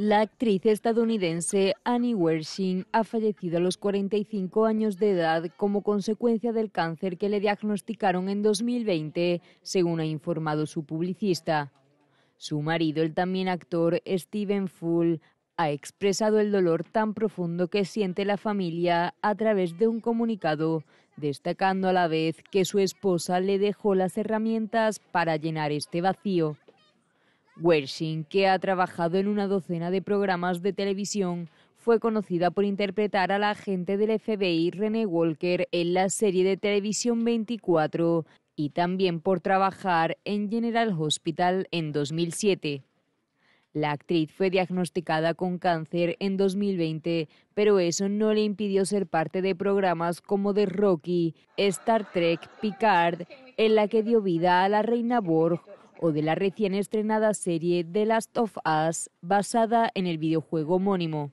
La actriz estadounidense Annie Wershing ha fallecido a los 45 años de edad como consecuencia del cáncer que le diagnosticaron en 2020, según ha informado su publicista. Su marido, el también actor Stephen Full, ha expresado el dolor tan profundo que siente la familia a través de un comunicado, destacando a la vez que su esposa le dejó las herramientas para llenar este vacío. Wershing, que ha trabajado en una docena de programas de televisión, fue conocida por interpretar a la agente del FBI René Walker en la serie de televisión 24 y también por trabajar en General Hospital en 2007. La actriz fue diagnosticada con cáncer en 2020, pero eso no le impidió ser parte de programas como The Rocky, Star Trek, Picard, en la que dio vida a la reina Borg o de la recién estrenada serie The Last of Us basada en el videojuego homónimo.